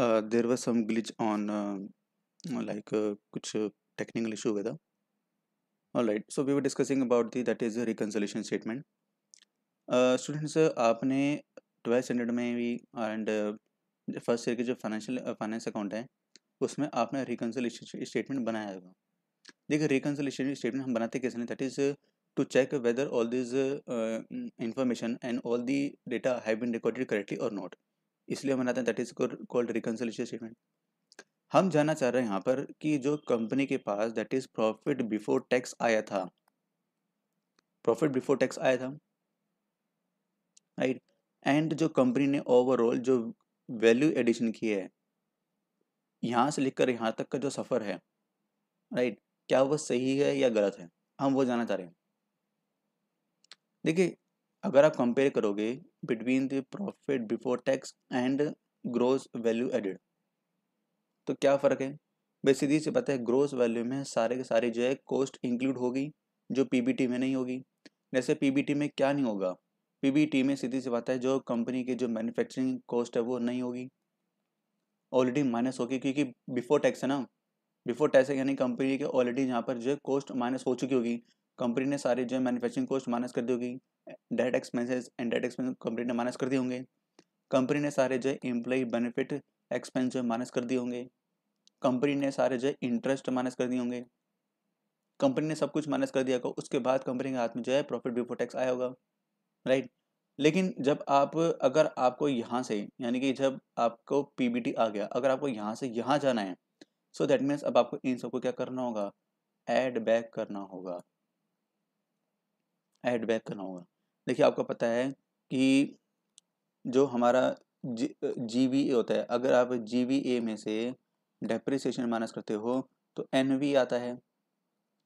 uh, there was some glitch on uh, like uh, kuch technical issue with all right so we were discussing about the that is a reconciliation statement students uh, आपने twelfth standard में भी and first year के जो financial finance account है उसमें आपने reconciliation statement बनाया होगा देखिए रिकन्सलेशन स्टेटमेंट हम बनाते कैसे that is to check whether all these uh, information and all the data have been recorded correctly or not इसलिए हम बनाते हैं that is called reconciliation statement हम जानना चाह रहे हैं यहाँ पर कि जो कंपनी के पास that is profit before tax आया था प्रॉफिट बिफोर टैक्स आया था राइट एंड जो कंपनी ने ओवरऑल जो वैल्यू एडिशन की है यहाँ से लेकर यहाँ तक का जो सफ़र है राइट right? क्या वो सही है या गलत है हम वो जानना चाह रहे हैं देखिए अगर आप कंपेयर करोगे between the profit before tax and gross value added तो क्या फ़र्क है सीधी से पता है ग्रोस वैल्यू में सारे के सारे जो है कॉस्ट इंक्लूड होगी जो पी में नहीं होगी जैसे पी में क्या नहीं होगा पी में सीधी सी बात है जो कंपनी के जो मैन्युफैक्चरिंग कॉस्ट है वो नहीं होगी ऑलरेडी माइनस होगी क्योंकि बिफोर टैक्स है ना बिफोर टैक्स यानी कंपनी के ऑलरेडी यहाँ पर जो है कॉस्ट माइनस हो चुकी होगी कंपनी ने सारे जो है मैनुफैक्चरिंग कॉस्ट माइनस कर दी होगी direct expenses and direct expenses company ने माइनस कर दिए होंगे कंपनी ने सारे जो है एम्प्लॉई बेनिफिट एक्सपेंस जो माइनस कर दिए होंगे कंपनी ने सारे जो है इंटरेस्ट माइनस कर दिए होंगे कंपनी ने सब कुछ माइनस कर दिया होगा उसके बाद कंपनी के हाथ में जो है प्रॉफिट बिफोर टैक्स आया होगा राइट लेकिन जब आप अगर आपको यहाँ से यानी कि जब आपको पीबीटी आ गया अगर आपको यहाँ से यहाँ जाना है सो दैट मीन्स अब आपको इन सबको क्या करना होगा एड बैक करना होगा एड बैक करना होगा देखिए आपको पता है कि जो हमारा जी जी होता है अगर आप जी में से डेप्रिसिएशन माइनस करते हो तो एन आता है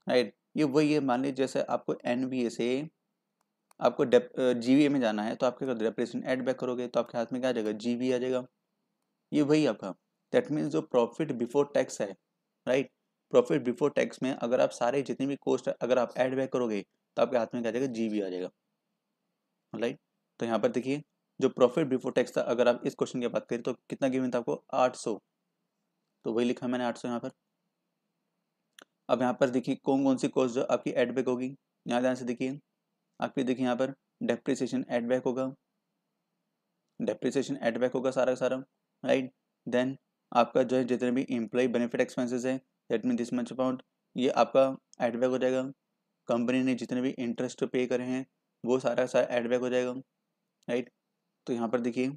राइट ये वही है मान लीजिए जैसे आपको एन से आपको जी में जाना है तो आप क्या करोगे डेप्रिसिएशन एड बैक करोगे तो आपके हाथ में क्या आ जाएगा जी आ जाएगा ये वही आपका दैट मीन्स जो प्रॉफिट बिफोर टैक्स है राइट प्रॉफिट बिफोर टैक्स में अगर आप सारे जितने भी कोस्ट अगर आप एड बैक करोगे तो आपके हाथ में क्या आ जाएगा जी आ जाएगा राइट तो यहाँ पर देखिए जो प्रॉफिट बिफोर टैक्स था अगर आप इस क्वेश्चन की बात करें तो कितना गिवन था आपको 800 तो वही लिखा मैंने 800 सौ यहाँ पर अब यहाँ पर देखिए कौन कौन सी कॉस्ट जो आपकी एडबैक होगी यहाँ ध्यान से देखिए आपकी देखिए यहाँ पर डेप्रिसिएशन एडबैक होगा डेप्रिसिएशन एडबैक होगा सारा का सारा राइट देन आपका जो है जितने भी एम्प्लॉय बेनिफिट एक्सपेंसेस है that mean this much amount ये आपका एडबैक हो जाएगा कंपनी ने जितने भी इंटरेस्ट पे करे हैं वो सारा सारा एडबैक बैक हो जाएगा राइट तो यहाँ पर देखिए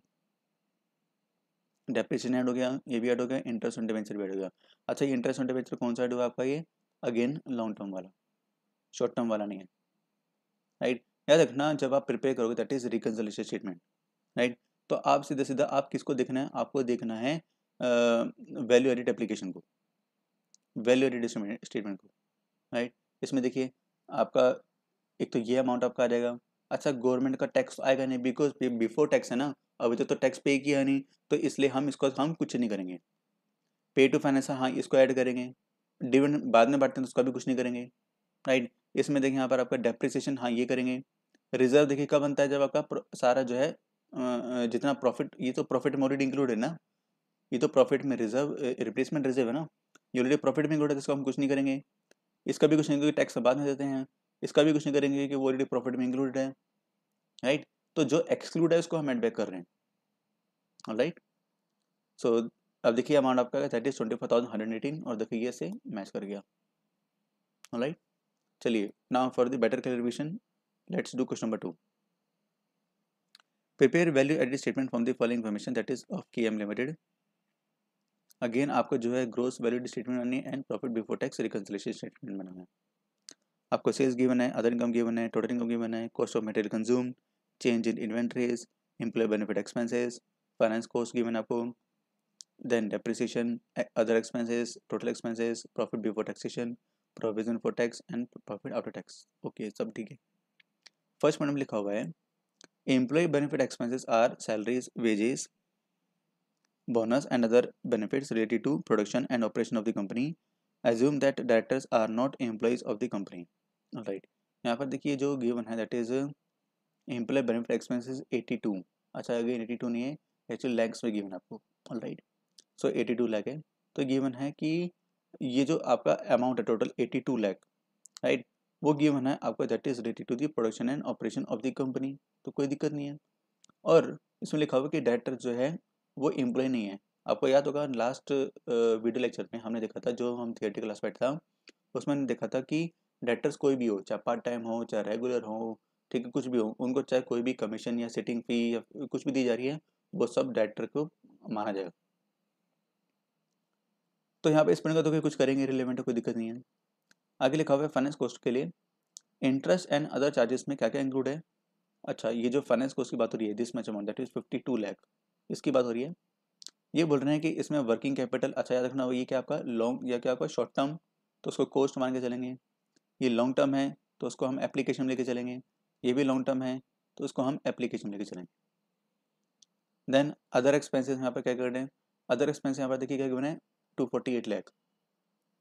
डेप्रेशन ऐड हो गया ये भी ऐड हो गया इंटरेस्ट ऑन डिवेंचर भी ऐड हो गया अच्छा ये इंटरेस्ट ऑन डिवेंचर कौन सा ऐड हुआ आपका ये अगेन लॉन्ग टर्म वाला शॉर्ट टर्म वाला नहीं है राइट याद रखना जब आप प्रिपेयर करोगे that is reconciliation statement right तो आप सीधा सीधा आप किसको देखना है आपको देखना है वैल्यू एडिड एप्लीकेशन को वैल्यू एडिड स्टेटमेंट को राइट इसमें देखिए आपका एक तो ये अमाउंट आपका आ जाएगा अच्छा गवर्नमेंट का टैक्स तो आएगा नहीं बिकॉज बिफोर टैक्स है ना अभी तो, तो टैक्स पे किया नहीं तो इसलिए हम इसको हम कुछ नहीं करेंगे पे टू फाइनेंस हाँ इसको ऐड करेंगे डिविडेंड बाद में बांटते हैं तो उसका भी कुछ नहीं करेंगे राइट इसमें देखिए यहाँ पर आपका डेप्रिसिएशन हाँ ये करेंगे रिजर्व देखिए कब बनता है जब आपका सारा जो है जितना प्रॉफिट ये तो प्रॉफिट में इंक्लूड है ना ये तो प्रॉफिट में रिजर्व रिप्लेसमेंट रिजर्व है ना ये ऑलरेडी प्रॉफिट में इंक्लूड है तो इसको हम कुछ नहीं करेंगे इसका भी कुछ नहीं क्योंकि टैक्स तो बाद में देते हैं इसका भी क्वेश्चन करेंगे कि वो ऑलरेडी प्रॉफिट में इंक्लूडेड है राइट तो जो एक्सक्लूड है उसको हम एडबैक कर रहे हैं राइट सो अब देखिए अमाउंट आपका that is twenty four thousand hundred eighteen और देखिए ये से मैच कर गया राइट चलिए now for the better clarification let's do question number two prepare value added statement from the following information that is of K M limited again आपको जो है ग्रोस वैल्यू स्टेटमेंट बनानी and profit before tax reconciliation statement बनाना है आपको sales given है other income given है total income given है cost of material consume change in inventories employee benefit expenses finance cost given आपको then depreciation other expenses total expenses profit before taxation provision for tax and profit after tax okay सब ठीक है first point में लिखा हुआ है employee benefit expenses are salaries wages bonus and other benefits related to production and operation of the company assume that directors are not employees of the company right यहाँ पर देखिए जो गिवन है that is employee benefit eighty two अच्छा अगर eighty two नहीं है actually lakhs में गिवन आपको right so eighty two lakh है तो गिवन है कि ये जो आपका अमाउंट है total eighty two lakh right वो गिवन है आपको that is related to the production and operation of the company तो कोई दिक्कत नहीं है और इसमें लिखा हुआ कि डायरेक्टर जो है वो एम्प्लॉय नहीं है आपको याद होगा लास्ट वीडियो लेक्चर में हमने देखा था जो हम थिएटर क्लास बैठा था उसमें देखा था कि डेटर्स कोई भी हो चाहे पार्ट टाइम हो चाहे रेगुलर हो ठीक है कुछ भी हो उनको चाहे कोई भी कमीशन या सिटिंग फी या कुछ भी दी जा रही है वो सब डायरेक्टर को माना जाएगा तो यहाँ पे इस पॉइंट का तो कुछ करेंगे रिलेवेंट है कोई दिक्कत नहीं है आगे लिखा हुआ है फाइनेंस कॉस्ट के लिए इंटरेस्ट एंड अदर चार्जेस में क्या क्या इंक्लूड है अच्छा ये जो फाइनेंस कॉस्ट की बात हो रही है this much amount that is fifty two lakh इसकी बात हो रही है ये बोल रहे हैं कि इसमें वर्किंग कैपिटल अच्छा याद रखना होगा ये क्या आपका लॉन्ग या क्या आपका शॉर्ट टर्म तो उसको कॉस्ट मान के चलेंगे ये लॉन्ग टर्म है तो उसको हम एप्लीकेशन लेके चलेंगे ये भी लॉन्ग टर्म है तो उसको हम एप्लीकेशन लेके चलेंगे देन अदर एक्सपेंसेस यहाँ पर क्या कर रहे हैं अदर एक्सपेंस यहाँ पर देखिए क्या गिवन है टू फोर्टी एट लैख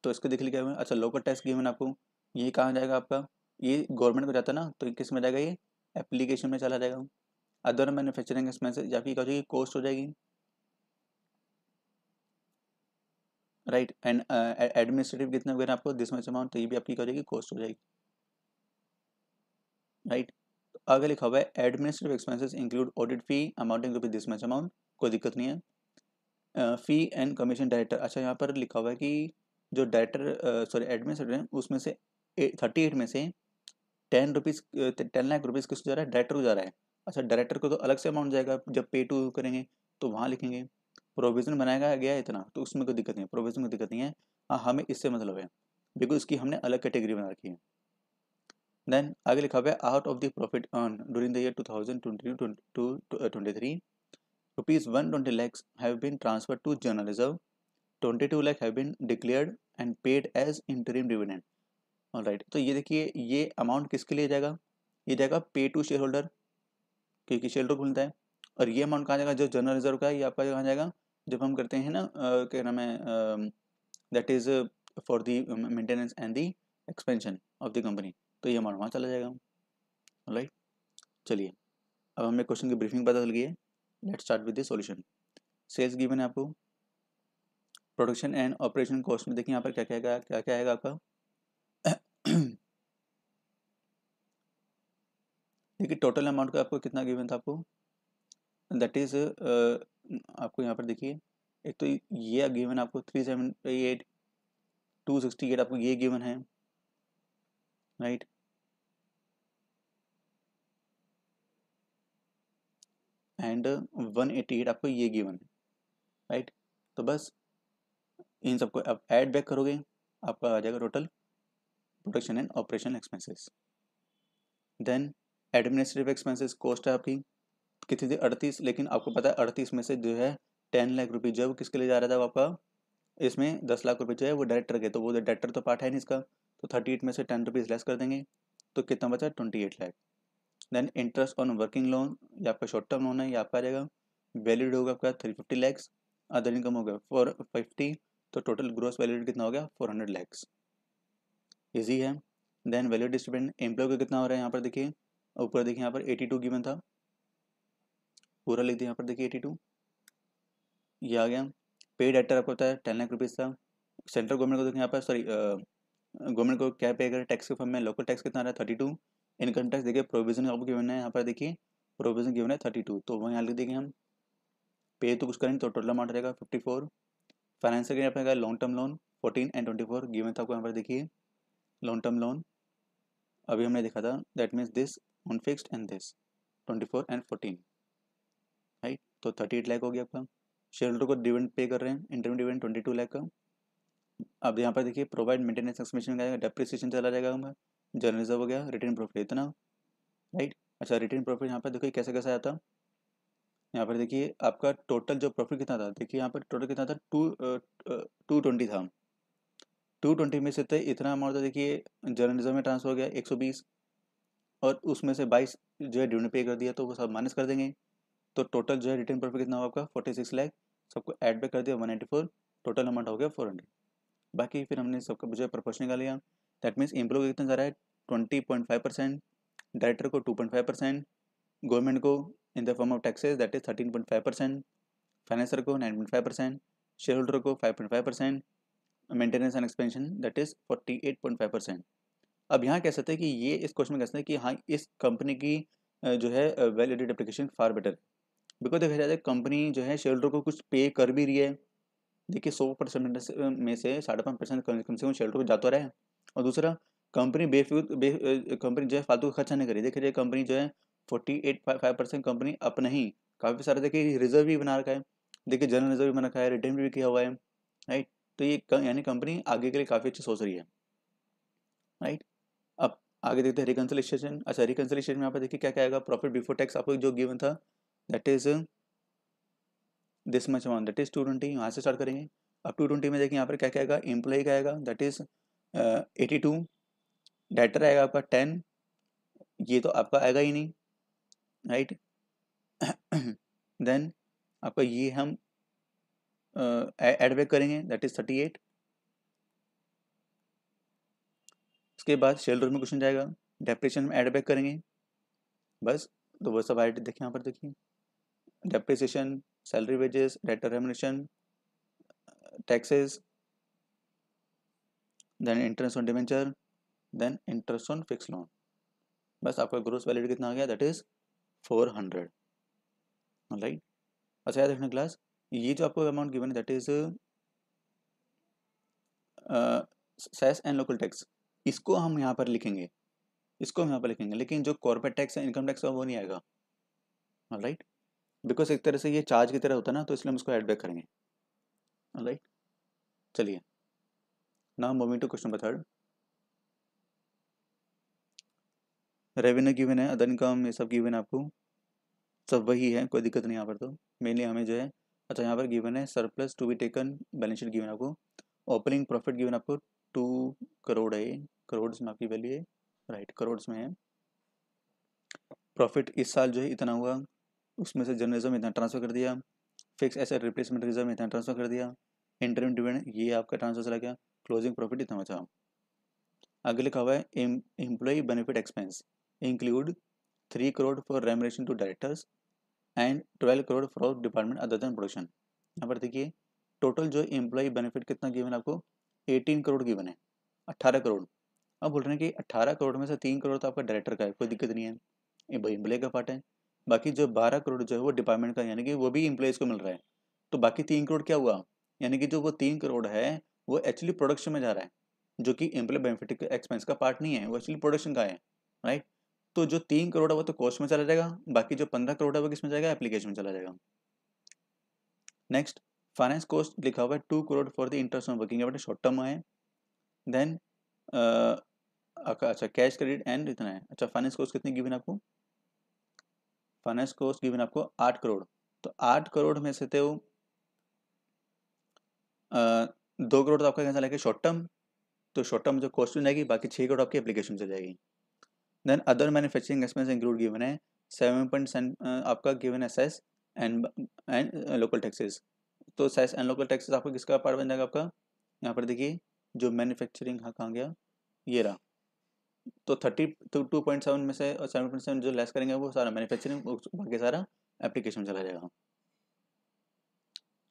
तो इसको देख लिया अच्छा लोकल टैक्स गिवन आपको ये कहाँ जाएगा आपका ये गवर्नमेंट को जाता ना तो किस में जाएगा ये एप्लीकेशन में चला जाएगा अदर मैनुफेक्चरिंग एक्सपेंसेस या फिर क्या हो जाएगी कॉस्ट हो जाएगी राइट एंड एडमिनिस्ट्रेटिव कितना वगैरह आपको दिस मच अमाउंट तो ये भी आपकी क्या हो जाएगी कॉस्ट हो जाएगी राइट आगे लिखा हुआ है administrative expenses include audit fee amounting rupees this much amount कोई दिक्कत नहीं है फी एंड कमीशन डायरेक्टर अच्छा यहाँ पर लिखा हुआ है कि जो डायरेक्टर सॉरी एडमिनिस्ट्रेटर है उसमें से थर्टी एट में से ten rupees ten lakh rupees किस जा रहा है डायरेक्टर को जा रहा है अच्छा डायरेक्टर को तो अलग से अमाउंट जाएगा जब पे टू करेंगे तो वहाँ लिखेंगे प्रोविज़न बनाया गया इतना तो उसमें कोई दिक्कत नहीं है प्रोविज़न में दिक्कत नहीं है हाँ हमें इससे मतलब है बिकॉज इसकी हमने अलग कैटेगरी बना रखी है देन आगे लिखा हुआ है out of the profit earn during the year two thousand twenty twenty three rupees one twenty lakhs have been transfer to journalism twenty two lakh have been declared and paid as interim dividend all right तो ये देखिए ये amount किसके लिए जाएगा ये जाएगा pay to shareholder क्योंकि शेयर होल्डर को मिलता है और ये अमाउंट कहाँ जाएगा जो जनरल रिजर्व का है ये आपका कहाँ जाएगा जब हम करते हैं ना क्या नाम है that is for the maintenance and the expansion of the company तो ये हमारा वहाँ चला जाएगा राइट चलिए अब हमें क्वेश्चन की ब्रीफिंग पता चल गई है let start with the solution sales given है आपको प्रोडक्शन एंड ऑपरेशन कॉस्ट में देखिए यहाँ पर क्या क्या क्या क्या, क्या आएगा आपका देखिए टोटल अमाउंट का आपको कितना गिवन था आपको दैट इज़ आपको यहाँ पर देखिए एक तो ये गिवन आपको three seven eight two sixty eight आपको ये गिवन है right and one eighty eight आपको ये गिवन है राइट तो बस इन सबको आप ऐड बैक करोगे आपका आ जाएगा total production and operation expenses then administrative expenses cost है आपकी कितनी थी अड़तीस लेकिन आपको पता है अड़तीस में से जो है टेन लाख रुपये जो है वो किसके लिए जा रहा था आपका इसमें दस लाख रुपये जो है वो डायरेक्टर के तो वो डायरेक्टर तो पार्ट है नहीं इसका तो थर्टी एट में से टेन रुपीज़ लेस कर देंगे तो कितना बचा twenty eight lakh then interest on working loan या आपका शॉर्ट टर्म लोन है या आपका आ जाएगा वैलिड होगा आपका three fifty lakhs other income हो गया फोर फिफ्टी तो टोटल ग्रोस वैलिड कितना हो गया फोर हंड्रेड लैक्स ईजी है देन वैल्यू डिस्ट्रीब्यूट एम्प्लॉय का कितना हो रहा है यहाँ पर देखिए ऊपर देखिए यहाँ पर एटी टू गिवन था पूरा लिख दिया यहाँ पर देखिए एटी टू ये आ गया पेड एक्टर आपको होता है टेन लाख रुपीज़ था सेंट्रल गवर्नमेंट को देखिए यहाँ पर सॉरी गवर्नमेंट को क्या पे कर टैक्स के फॉर्म में लोकल टैक्स कितना आ रहा है थर्टी टू इनकम टैक्स देखिए प्रोविजन आपको गिवन है यहाँ पर देखिए प्रोविजन गिवन है थर्टी टू तो वहाँ यहाँ लिख देंगे हम पे तो कुछ करेंगे तो टोटल अमाउंट रहेगा फिफ्टी फोर फाइनेंस के रहेगा long term loan fourteen and twenty four given था आपको यहाँ पर देखिए लॉन्ग टर्म लोन अभी हमने देखा था that means this on fixed and this twenty four and fourteen right तो थर्टी एट लैक हो गया आपका शेयर होल्डर को डिविडेंड पे कर रहे हैं interview dividend twenty two lakh का अब यहाँ पर देखिए प्रोवाइड मेंटेनेंस एक्सपेंशन का डेप्रिसिएशन चला जाएगा हमारा जर्नलिज्म हो गया रिटर्न प्रॉफिट इतना राइट अच्छा रिटर्न प्रॉफिट यहाँ पर देखिए कैसे कैसे आया था यहाँ पर देखिए आपका टोटल जो प्रॉफिट कितना था देखिए यहाँ पर टोटल कितना था टू टू ट्वेंटी था टू ट्वेंटी में से तो इतना अमाउंट था देखिए जर्नलिज्म में ट्रांसफर हो गया एक सौ बीस और उसमें से बाईस जो है ड्यून पे कर दिया तो वो सब माइनस कर देंगे तो टोटल जो है रिटर्न प्रॉफिट कितना होगा आपका फोर्टी सिक्स लैख सबको एड बैक कर दिया one eighty four total amount हो गया फोर हंड्रेड बाकी फिर हमने सबका जो है प्रपोर्शन निकाल लिया दैट मीन्स एम्प्लॉय कितना जा रहा है twenty point five percent director को two point five percent government को in the form of taxes that is thirteen point five percent financer को nine point five percent shareholder को five point five percent maintenance and expansion that is forty eight point five percent अब यहाँ कह सकते हैं कि ये इस क्वेश्चन में कह सकते हैं कि हाँ इस कंपनी की जो है validate application far better because देखा जाए तो कंपनी जो है शेयर को कुछ पे कर भी रही है देखिए सौ परसेंट में से साढ़े पाँच परसेंट कम से कम शेयर को जाता रहे और दूसरा कंपनी बेफिक बे कंपनी जो है फालतू खर्चा नहीं करी देखिए कंपनी जो है forty eight five percent company अपने ही काफ़ी सारे देखिए रिजर्व भी बना रखा है देखिए जनरल रिजर्व भी बना रखा है रिटर्न भी किया हुआ है राइट तो ये यानी कंपनी आगे के लिए काफ़ी अच्छी सोच रही है राइट अब आगे देखते हैं रिकन्सिलेशन अच्छा रिकन्सिलेशन में यहाँ पर देखिए क्या क्या आएगा प्रॉफिट बिफोर टैक्स आपको जो गिवन था that is this much amount that is two twenty यहाँ से स्टार्ट करेंगे अब टू ट्वेंटी में देखिए यहाँ पर क्या क्या आएगा एम्प्लॉय का आएगा that is eighty two debtor आएगा आपका टेन ये तो आपका आएगा ही नहीं राइट देन आपका ये हम एडबैक uh, करेंगे दैट इज थर्टी एट उसके बाद शेल्डर में क्वेश्चन जाएगा डेप्रेशन में एडबैक करेंगे बस तो वो सब आइट देखिए यहाँ पर देखिए depreciation, salary wages, debtor remuneration, taxes, then interest on debenture then interest on fix loan बस आपका ग्रोस वैल्यू कितना आ गया that is four hundred right अच्छा याद रखना क्लास ये जो आपको अमाउंट गिवन है that is cess and local tax इसको हम यहाँ पर लिखेंगे इसको हम यहाँ पर लिखेंगे लेकिन जो कॉर्पोरेट टैक्स है इनकम टैक्स है वो नहीं आएगा राइट right? बिकॉज एक तरह से ये चार्ज की तरह होता है ना तो इसलिए हम इसको ऐड बैक करेंगे राइट चलिए now moving to question number third revenue given है अदर इनकम ये सब गिवन है आपको सब वही है कोई दिक्कत नहीं यहाँ पर तो मेनली हमें जो है अच्छा यहाँ पर गिवन है surplus to be taken balance sheet given आपको ओपनिंग प्रॉफिट गिवन आपको टू करोड़ है करोड़ में आपकी वैल्यू है राइट करोड़ में है प्रॉफिट इस साल जो है इतना हुआ उसमें से जर्नलिज्म इतना ट्रांसफर कर दिया फिक्स एसेट रिप्लेसमेंट रिजर्व इतना ट्रांसफर कर दिया इंटरम डिविडेंड ये आपका ट्रांसफर चला गया क्लोजिंग प्रॉफिट इतना बचा आगे लिखा हुआ है employee benefit expense include three crore for remuneration to directors and twelve crore for department other than production यहाँ पर देखिए टोटल जो एम्प्लॉई बेनिफिट कितना गिवन आपको एटीन करोड़ गिवन है अट्ठारह करोड़ अब बोल रहे हैं कि अट्ठारह करोड़ में से तीन करोड़ तो आपका डायरेक्टर का है कोई दिक्कत नहीं है ये भाई एम्प्लॉय का पार्ट है बाकी जो बारह करोड़ जो है वो डिपार्टमेंट का यानी कि वो भी इम्प्लॉयज़ को मिल रहा है तो बाकी तीन करोड़ क्या हुआ यानी कि जो वो तीन करोड़ है वो एक्चुअली प्रोडक्शन में जा रहा है जो कि एम्प्लॉय बेनिफिट एक्सपेंस का पार्ट नहीं है वो एक्चुअली प्रोडक्शन का है राइट तो जो तीन करोड़ है वो तो कॉस्ट में चला जाएगा बाकी जो पंद्रह करोड़ है वो किस में जाएगा एप्लीकेशन में चला जाएगा नेक्स्ट फाइनेंस कॉस्ट लिखा हुआ है two crore for the interest on working capital short term है देन अच्छा कैश क्रेडिट एंड इतना है अच्छा फाइनेंस कॉस्ट कितनी गिवन आपको फाइनेंस कॉस्ट गिवन आपको आठ करोड़ तो आठ करोड़ में से थे वो तो, दो करोड़ तो आपका कैसा लगेगा शॉर्ट टर्म तो शॉर्ट टर्म जो कॉस्ट जाएगी बाकी छः करोड़ आपकी एप्लीकेशन से जाएगी then other manufacturing expense include given है सेवन पॉइंट आपका गिवन है cess and and local taxes तो सेस एंड लोकल टैक्सेस आपको किसका पार्ट बन जाएगा आपका यहाँ पर देखिए जो मैन्युफैक्चरिंग हाँ कहाँ गया ये रहा तो थर्टी तो टू पॉइंट सेवन में से और सेवन पॉइंट सेवन जो लेस करेंगे वो सारा मैन्युफैक्चरिंग बाकी सारा एप्लीकेशन चला जाएगा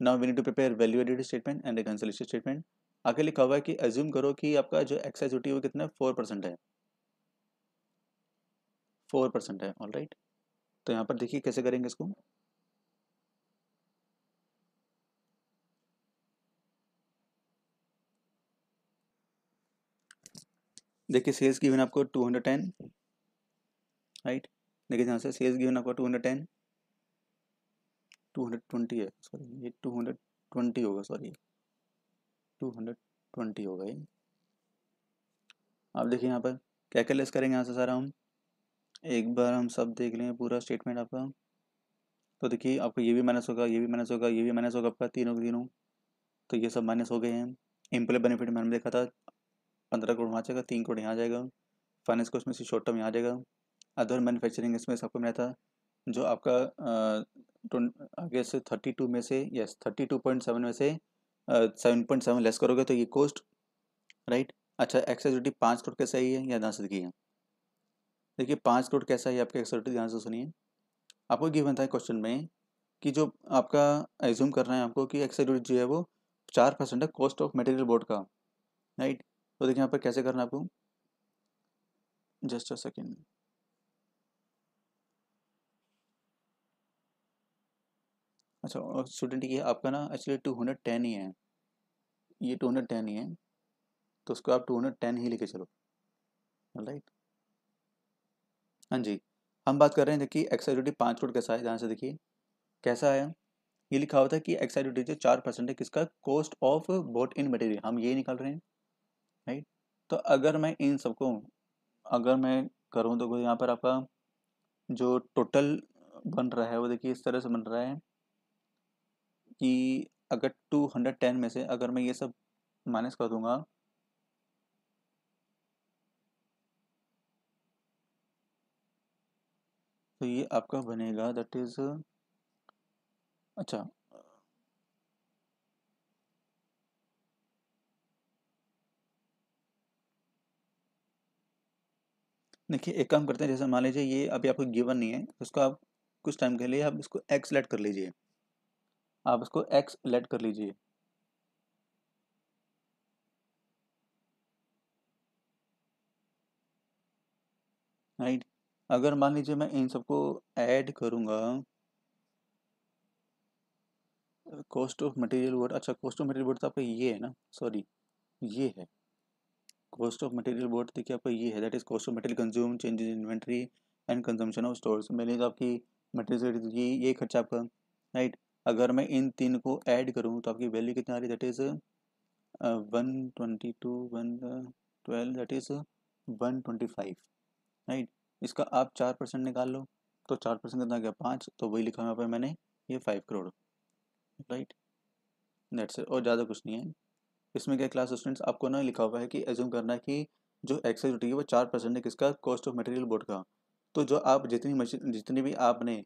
now we need to prepare value added statement and reconciliation statement आगे लिखा हुआ है कि एज्यूम करो कि आपका जो एक्साइज ड्यूटी वो कितना फोर परसेंट है फोर परसेंट है ऑल राइट right? तो यहाँ पर देखिए कैसे करेंगे इसको देखिए सेल्स गिवन आपको टू हंड्रेड टेन राइट देखिए यहाँ से सेल्स गिवन आपको two hundred ten two hundred twenty है सॉरी ये टू हंड्रेड ट्वेंटी होगा सॉरी टू हंड्रेड ट्वेंटी होगा ये आप देखिए यहाँ पर क्या क्या लेस करेंगे यहाँ से सारा हम एक बार हम सब देख लेंगे पूरा स्टेटमेंट आपका तो देखिए आपको ये भी माइनस होगा ये भी माइनस होगा ये भी माइनस होगा आपका तीनों के तीनों तो ये सब माइनस हो गए हैं एम्प्लॉय बेनिफिट में हमने देखा था पंद्रह करोड़ वहाँ जाएगा तीन करोड़ यहाँ जाएगा फाइनेंस कॉस्ट में से शॉर्ट टर्म यहाँ जाएगा अदर मैन्युफैक्चरिंग इसमें सबको मिला था जो आपका आगे से थर्टी टू में से yes thirty two point seven में से सेवन पॉइंट सेवन लेस करोगे तो ये कॉस्ट राइट अच्छा एक्सेस ड्यूटी पाँच करोड़ कैसा आई है या ध्यान से देखिए देखिए पाँच करोड़ कैसा है आपका एक्सेस ड्यूटी ध्यान से सुनिए आपको गिवन था क्वेश्चन में कि जो आपका एज्यूम करना है आपको कि एक्सेस ड्यूटी जो है वो चार परसेंट है कॉस्ट ऑफ मटेरियल बोर्ड का राइट तो देखिए यहाँ पर कैसे करना आपको जस्ट अ सेकेंड अच्छा और स्टूडेंट ये आपका ना एक्चुअली टू हंड्रेड टेन ही है ये टू हंड्रेड टेन ही है तो उसको आप टू हंड्रेड टेन ही लेके चलो राइट हाँ जी हम बात कर रहे हैं देखिए ड्यूटी पाँच करोड़ कैसा है जहाँ से देखिए कैसा आया ये लिखा हुआ था कि ड्यूटी जो चार परसेंट है किसका cost of bought in material हम ये निकाल रहे हैं राइट तो अगर मैं इन सबको अगर मैं करूँ तो यहाँ पर आपका जो टोटल बन रहा है वो देखिए इस तरह से बन रहा है कि अगर टू हंड्रेड टेन में से अगर मैं ये सब माइनस कर दूंगा तो ये आपका बनेगा दैट इज अच्छा देखिए एक काम करते हैं जैसे मान लीजिए ये अभी आपको गिवन नहीं है उसको आप कुछ टाइम के लिए आप इसको एक्स लेट कर लीजिए आप इसको एक्स लेट कर लीजिए राइट अगर मान लीजिए मैं इन सबको ऐड करूंगा कॉस्ट ऑफ मटेरियल वर्ड अच्छा कॉस्ट ऑफ मटेरियल वर्ड तो आपका ये है ना सॉरी ये है कॉस्ट ऑफ मटेरियल बोर्ड देखिए आपका ये है that is cost of material consume changes inventory and consumption of stores मैंने तो आपकी मटेरियल ये ये खर्चा आपका राइट अगर मैं इन तीन को ऐड करूँ तो आपकी वैल्यू कितनी आ रही है that is one twenty two one twelve that is one twenty five right इसका आप चार परसेंट निकाल लो तो चार परसेंट कितना गया पाँच तो वही लिखा हुआ पर मैंने ये फाइव करोड़ राइट दैट्स और ज़्यादा कुछ नहीं है इसमें क्या क्लास स्टूडेंट्स आपको ना लिखा हुआ है कि एज्यूम करना है कि जो एक्साइज उठी है वो चार परसेंट है किसका कॉस्ट ऑफ मटेरियल बोर्ड का तो जो आप जितनी मशीन जितनी भी आपने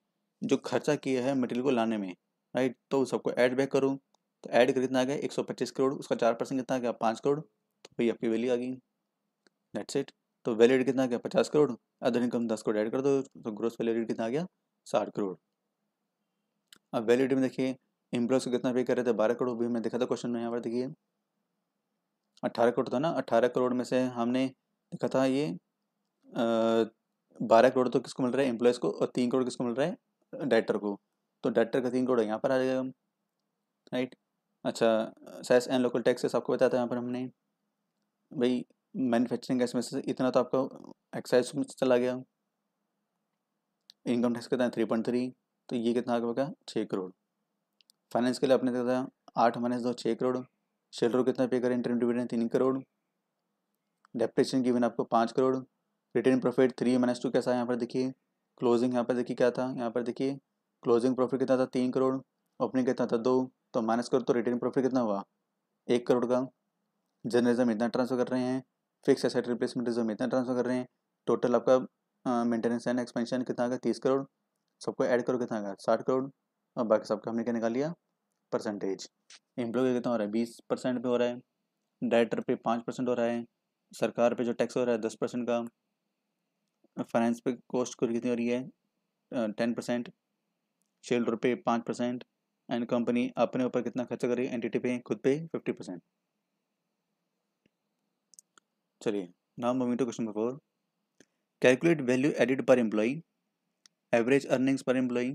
जो खर्चा किया है मटेरियल को लाने में राइट तो सबको ऐड बैक करूँ तो ऐड कर कितना आ गया एक सौ पच्चीस करोड़ उसका चार परसेंट कितना आ गया पाँच करोड़ तो भाई आपकी वैल्यू आ गई नेट इट तो वैल्यू कितना आ गया पचास करोड़ अदर इनकम दस करोड़ ऐड कर दो तो ग्रोथ वैल्यू कितना आ गया साठ करोड़ अब वैल्यू में देखिए एम्प्लॉयज़ को कितना पे कर रहे थे बारह करोड़ भी मैंने देखा था क्वेश्चन में यहाँ पर देखिए अट्ठारह करोड़ था ना अट्ठारह करोड़ में से हमने देखा था ये बारह करोड़ तो किसको मिल रहा है एम्प्लॉयज़ को और तीन करोड़ किसको मिल रहा है डायरेक्टर को तो डायरेक्टर का तीन करोड़ यहाँ पर आ जाएगा राइट अच्छा सेस एंड लोकल टैक्सेस आपको बताया था यहाँ पर हमने भाई मैन्युफैक्चरिंग गैस में से इतना तो आपको एक्साइज में चला गया इनकम टैक्स कितना है थ्री पॉइंट थ्री तो ये कितना आगे होगा छः करोड़ फाइनेंस के लिए आपने देखा था आठ माइनस दो छः करोड़ शेल्टर को कितना पे करें इंटरम डिविडेंड तीन करोड़ डेप्रेशन गिवन आपको पाँच crore return profit three minus two कैसा है यहाँ पर देखिए क्लोजिंग यहाँ पर देखिए क्या था यहाँ पर देखिए क्लोजिंग प्रॉफिट कितना था तीन करोड़ ओपनिंग कितना था दो तो माइनस करो तो रिटर्न प्रॉफिट कितना हुआ एक करोड़ का जर्नलिज्म इतना ट्रांसफर कर रहे हैं फिक्स एसेट रिप्लेसमेंटिज्म इतना ट्रांसफर कर रहे हैं टोटल आपका मेंटेनेंस एंड एक्सपेंशन कितना आ तीस करोड़ सबको ऐड करो कितना आ साठ करोड़ और बाकी सबका हमने क्या निकाल लिया परसेंटेज एम्प्लॉय कितना हो रहा है बीस परसेंट पे हो रहा है डायरेक्टर पे पाँच परसेंट हो रहा है सरकार पे जो टैक्स हो रहा है दस परसेंट का फाइनेंस पे कॉस्ट को कितनी हो रही है टेन परसेंट शेल्टर पे पाँच परसेंट एंड कंपनी अपने ऊपर कितना खर्चा कर रही है एंटिटी पे खुद पे फिफ्टी परसेंट चलिए now moving to question number four calculate value added per employee average earnings per employee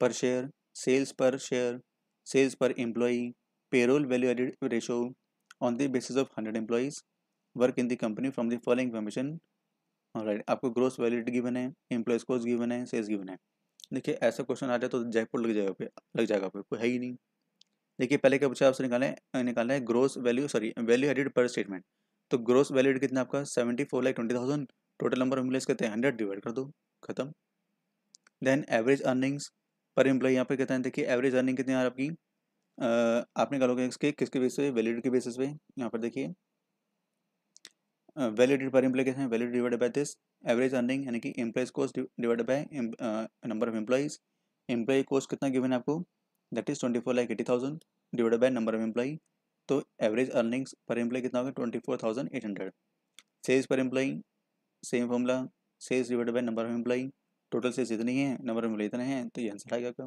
per share sales per share sales per employee payroll value added ratio on the basis of hundred employees work in the company from the following information right आपको gross value added given है employees cost given है sales given है देखिए ऐसा question आ जाए तो जयपुर लग जाएगा लग जाएगा आपको है ही नहीं देखिए पहले क्या पूछा आपसे निकालें निकालना है gross value sorry value added per statement तो ग्रोस वैल्यू एडिड कितना आपका seventy four lakh twenty thousand total number employees कहते हैं हंड्रेड डिवाइड कर दो खत्म then average earnings per employee यहाँ पे कहते हैं देखिए एवरेज अर्निंग कितनी यार आपकी आप निकालोगे इसके किसके बेसिस पे वैलिड के बेसिस पे यहाँ पर देखिए वैलिड पर एम्प्लॉय कहते हैं value added divide by this average earning यानी कि employees cost divide by number of employees employee cost कितना गिवन आपको that is twenty four lakh eighty thousand divide by number of employee तो एवरेज अर्निंग्स पर एम्प्लॉय कितना होगा twenty four thousand eight hundred sales per employee same formula sales divide by number of employee total sales इतने ही हैं number of इतने हैं तो ये आंसर आएगा आपका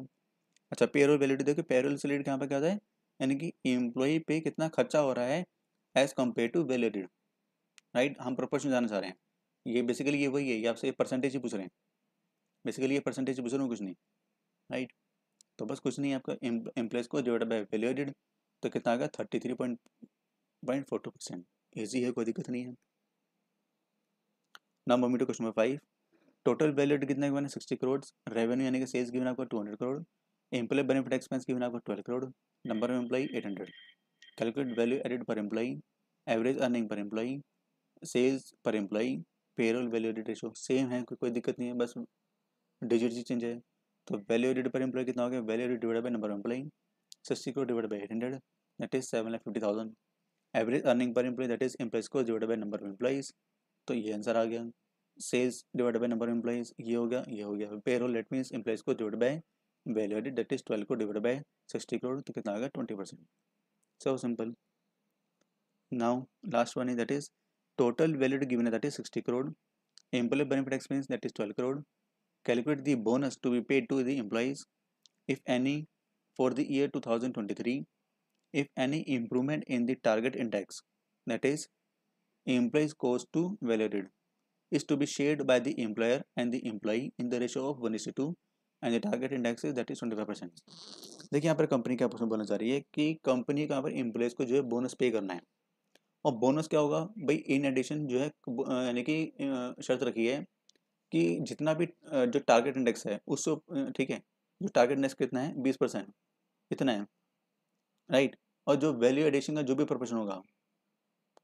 अच्छा पेरोल वैलिडिटी देखो पेरोल से रिलेटेड कहाँ पर क्या होता है यानी कि एम्प्लॉई पे कितना खर्चा हो रहा है as compare to value added right हम प्रोपोर्शन जानना चाह रहे हैं ये बेसिकली ये वही है ये आपसे परसेंटेज ही पूछ रहे हैं बेसिकली ये परसेंटेज पूछ रहे हैं कुछ नहीं राइट तो बस कुछ नहीं आपका एम्प्लॉयज को डिवाइड बाय वैलिडिड तो कितना आ गया thirty three point point four two percent easy है कोई दिक्कत नहीं है नंबर मीटर question number five total value कितना गिवन है सिक्सटी करोड़ रेवेन्यू यानी कि सेल्स गिवन आपको two hundred crore employee benefit expense given आपको twelve crore number of employee eight hundred calculate value added per employee average earning per employee sales per employee payroll value added ratio same है कोई कोई दिक्कत नहीं है बस digit ही change है तो वैल्यू एडिड पर एम्प्लॉई कितना हो गया value added divide by number of employee sixty crore divide by eight hundred that is seven lakh fifty thousand average earning per employee that is employees को divide by number of employees तो ये answer आ गया sales divided by number of employees yoga yoga payroll ये means employees payroll let means employees को divide by value added That is twelve twelve को divide by sixty crore तो कितना आ गया twenty percent so simple now last one total value given that is 60 crore employee benefit expense that is 12 crore calculate the bonus to be paid to the employees if any for the year 2023 if any improvement in the target index that is employees cost to value is to be shared by the employer and the employee in the ratio of one is to two and the target index is that is twenty five percent. देखिए यहाँ पर company क्या बोलना चाह रही है कि company का यहाँ पर इम्प्लॉयज को जो है बोनस पे करना है और बोनस क्या होगा भाई इन एडिशन जो है यानी कि शर्त रखी है कि जितना भी जो टारगेट इंडेक्स है उससे ठीक है जो टारगेट इंडेक्स कितना है बीस परसेंट इतना है राइट और जो वैल्यू एडिशन का जो भी प्रोपोर्शन होगा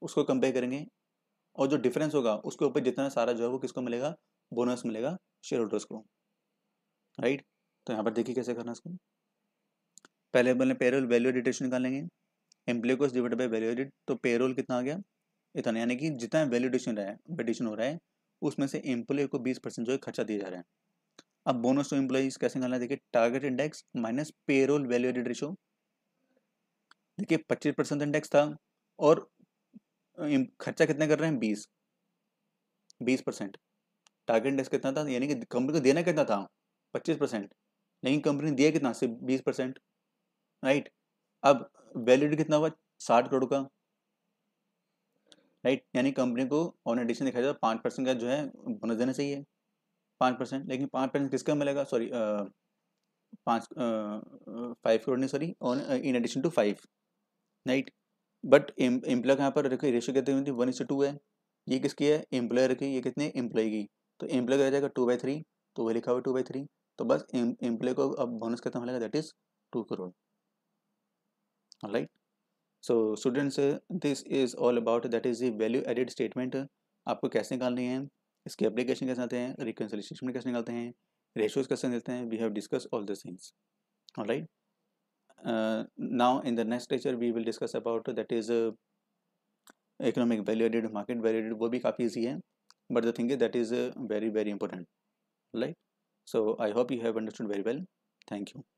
उसको कंपेयर करेंगे और जो डिफरेंस होगा उसके ऊपर जितना सारा जो है वो किसको मिलेगा बोनस मिलेगा शेयर होल्डर्स को राइट तो यहाँ पर देखिए कैसे करना इसको पहले बोले पेरोल वैल्यू एडिटेशन निकालेंगे एम्प्लॉय को डिवाइड बाई वैल्यू एडिट तो पेरोल कितना आ गया इतना यानी कि जितना वैल्यू एडिशन रहा है एडिशन हो रहा है उसमें से एम्प्लॉय को बीस परसेंट जो है खर्चा दिया जा रहा है अब बोनस टू एम्प्लॉयज कैसे निकालना है देखिए target index minus payroll value added ratio देखिए पच्चीस परसेंट इंडेक्स था और खर्चा कितना कर रहे हैं बीस बीस परसेंट टारगेट इंडेक्स कितना था यानी कि कंपनी को देना कितना था पच्चीस परसेंट लेकिन कंपनी ने दिया कितना सिर्फ बीस परसेंट राइट अब वैल्यूड कितना हुआ साठ करोड़ का राइट यानी कंपनी को ऑन एडिशन दिखाया जाए पाँच परसेंट का जो है बोनस देना चाहिए पाँच परसेंट लेकिन पाँच परसेंट किसका मिलेगा सॉरी पाँच फाइव करोड़ नहीं sorry on in addition to five right but employee यहाँ पर रेशियो कितनी हुई थी वन इस टू है ये किसकी है एम्प्लॉय रखी ये कितनी है एम्प्लॉय की तो एम्प्लॉय रह जाएगा टू बाई थ्री तो वह लिखा हुआ टू बाई थ्री तो बस एम्प्लॉय को अब बोनस कितना मिलेगा that is two crore right so students this is all about that is the value added statement आपको कैसे निकालनी है इसके एप्लीकेशन कैसे आते हैं रिकन्सलिएशन कैसे निकालते हैं रेशियोज कैसे निकलते हैं we have discuss all the things right Uh, now in the next lecture we will discuss about that is uh, economic value added market value added वो भी काफ़ी easy है but the thing is that is uh, very very important right so i hope you have understood very well thank you